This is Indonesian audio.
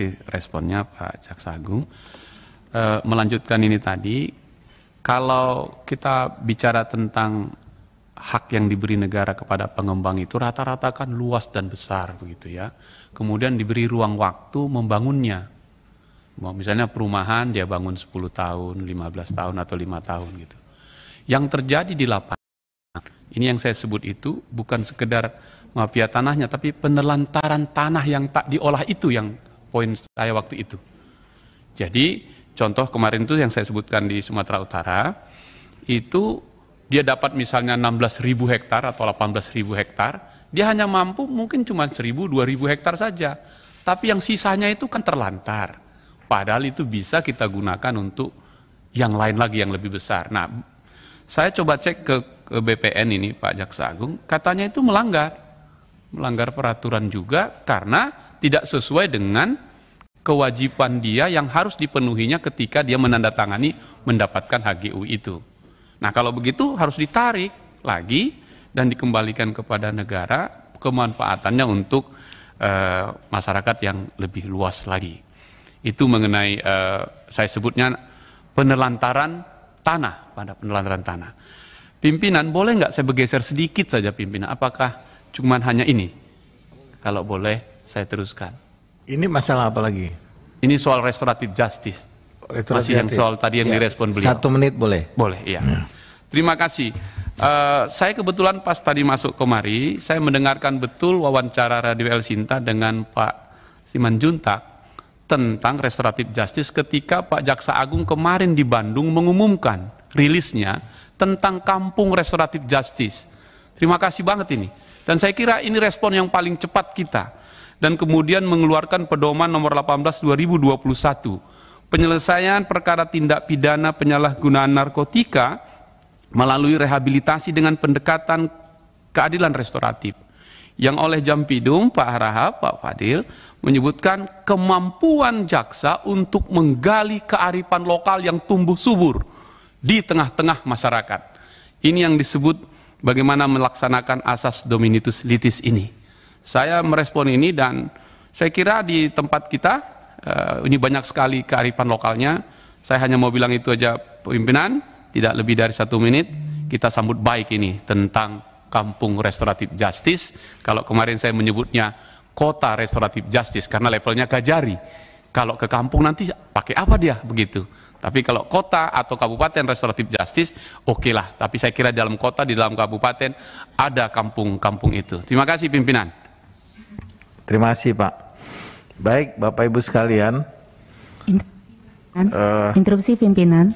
kasih responnya Pak Jaksa Agung. E, eh, melanjutkan ini tadi, kalau kita bicara tentang hak yang diberi negara kepada pengembang itu rata-rata kan luas dan besar begitu ya. Kemudian diberi ruang waktu membangunnya. Misalnya perumahan dia bangun 10 tahun, 15 tahun atau lima tahun gitu. Yang terjadi di lapangan, ini yang saya sebut itu bukan sekedar mafia tanahnya tapi penelantaran tanah yang tak diolah itu yang poin saya waktu itu. Jadi contoh kemarin itu yang saya sebutkan di Sumatera Utara, itu dia dapat misalnya 16.000 hektar atau 18.000 hektar, dia hanya mampu mungkin cuma 1.000 2.000 hektar saja. Tapi yang sisanya itu kan terlantar. Padahal itu bisa kita gunakan untuk yang lain lagi yang lebih besar. Nah, saya coba cek ke, ke BPN ini Pak Jaksa Agung, katanya itu melanggar melanggar peraturan juga karena tidak sesuai dengan kewajiban dia yang harus dipenuhinya ketika dia menandatangani mendapatkan HGU itu. Nah, kalau begitu harus ditarik lagi dan dikembalikan kepada negara kemanfaatannya untuk uh, masyarakat yang lebih luas lagi. Itu mengenai uh, saya sebutnya penelantaran tanah pada penelantaran tanah. Pimpinan boleh nggak saya bergeser sedikit saja pimpinan? Apakah cuman hanya ini? Kalau boleh saya teruskan. Ini masalah apa lagi? Ini soal restoratif justice. Restoratif Masih yang soal tadi yang ya, direspon beliau. Satu menit boleh? Boleh, iya. Ya. Terima kasih. Uh, saya kebetulan pas tadi masuk kemari, saya mendengarkan betul wawancara Radio El Sinta dengan Pak Siman Juntak tentang restoratif justice ketika Pak Jaksa Agung kemarin di Bandung mengumumkan rilisnya tentang kampung restoratif justice. Terima kasih banget ini. Dan saya kira ini respon yang paling cepat kita dan kemudian mengeluarkan pedoman nomor 18 2021 penyelesaian perkara tindak pidana penyalahgunaan narkotika melalui rehabilitasi dengan pendekatan keadilan restoratif yang oleh Jampidum, Pak Harahap, Pak Fadil menyebutkan kemampuan jaksa untuk menggali kearifan lokal yang tumbuh subur di tengah-tengah masyarakat. Ini yang disebut bagaimana melaksanakan asas dominitus litis ini. Saya merespon ini dan saya kira di tempat kita eh, ini banyak sekali kearifan lokalnya. Saya hanya mau bilang itu aja pimpinan, tidak lebih dari satu menit kita sambut baik ini tentang kampung restoratif justice. Kalau kemarin saya menyebutnya kota restoratif justice karena levelnya kajari. Kalau ke kampung nanti pakai apa dia begitu. Tapi kalau kota atau kabupaten restoratif justice, oke okay lah. Tapi saya kira dalam kota, di dalam kabupaten, ada kampung-kampung itu. Terima kasih pimpinan. Terima kasih Pak. Baik Bapak Ibu sekalian. Eh, interupsi pimpinan.